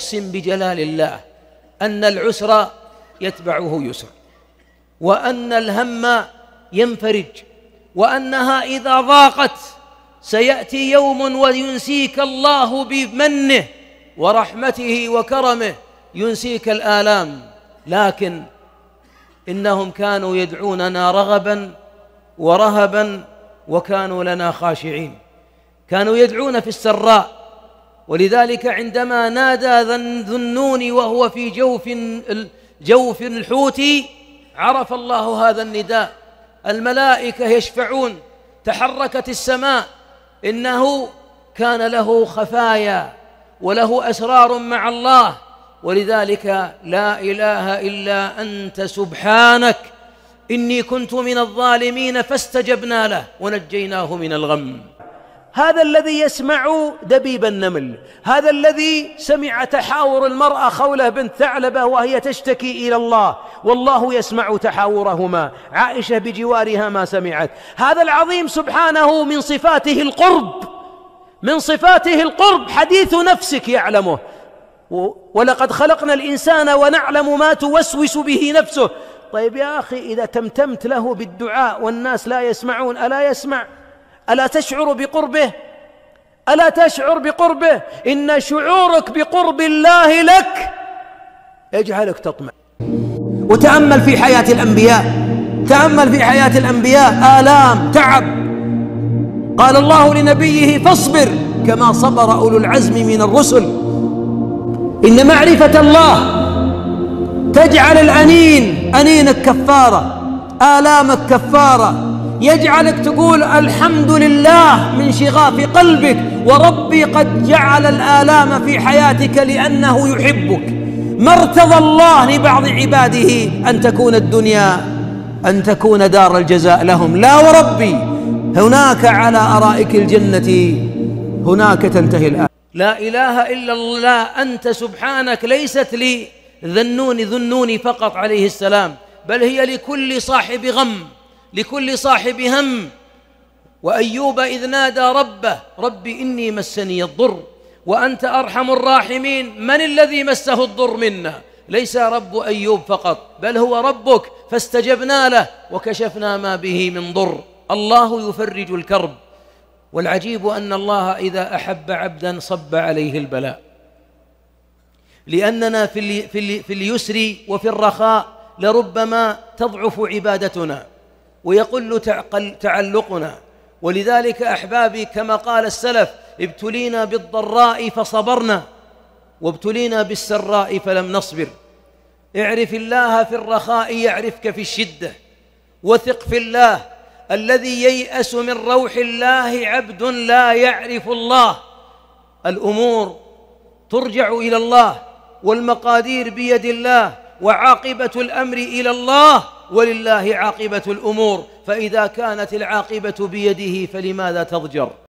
أقسم بجلال الله أن العسر يتبعه يسر وأن الهم ينفرج وأنها إذا ضاقت سيأتي يوم وينسيك الله بمنه ورحمته وكرمه ينسيك الآلام لكن إنهم كانوا يدعوننا رغبا ورهبا وكانوا لنا خاشعين كانوا يدعون في السراء ولذلك عندما نادى ذو النون وهو في جوف جوف الحوت عرف الله هذا النداء الملائكة يشفعون تحركت السماء إنه كان له خفايا وله أسرار مع الله ولذلك لا إله إلا أنت سبحانك إني كنت من الظالمين فاستجبنا له ونجيناه من الغم هذا الذي يسمع دبيب النمل هذا الذي سمع تحاور المرأة خوله بنت ثعلبة وهي تشتكي إلى الله والله يسمع تحاورهما عائشة بجوارها ما سمعت هذا العظيم سبحانه من صفاته القرب من صفاته القرب حديث نفسك يعلمه ولقد خلقنا الإنسان ونعلم ما توسوس به نفسه طيب يا أخي إذا تمتمت له بالدعاء والناس لا يسمعون ألا يسمع؟ ألا تشعر بقربه ألا تشعر بقربه إن شعورك بقرب الله لك يجعلك تطمع وتأمل في حياة الأنبياء تأمل في حياة الأنبياء آلام تعب قال الله لنبيه فاصبر كما صبر أولو العزم من الرسل إن معرفة الله تجعل الأنين أنينك كفارة آلامك كفارة يجعلك تقول الحمد لله من شغاف قلبك وربي قد جعل الآلام في حياتك لأنه يحبك ما ارتضى الله لبعض عباده أن تكون الدنيا أن تكون دار الجزاء لهم لا وربي هناك على أرائك الجنة هناك تنتهي الآن لا إله إلا الله أنت سبحانك ليست لي ذنوني ذنوني فقط عليه السلام بل هي لكل صاحب غم لكل صاحب هم وايوب اذ نادى ربه رب اني مسني الضر وانت ارحم الراحمين من الذي مسه الضر منا ليس رب ايوب فقط بل هو ربك فاستجبنا له وكشفنا ما به من ضر الله يفرج الكرب والعجيب ان الله اذا احب عبدا صب عليه البلاء لاننا في, في, في اليسر وفي الرخاء لربما تضعف عبادتنا ويقل تعلقنا ولذلك احبابي كما قال السلف ابتلينا بالضراء فصبرنا وابتلينا بالسراء فلم نصبر اعرف الله في الرخاء يعرفك في الشده وثق في الله الذي ييأس من روح الله عبد لا يعرف الله الأمور ترجع إلى الله والمقادير بيد الله وعاقبة الأمر إلى الله ولله عاقبة الأمور فإذا كانت العاقبة بيده فلماذا تضجر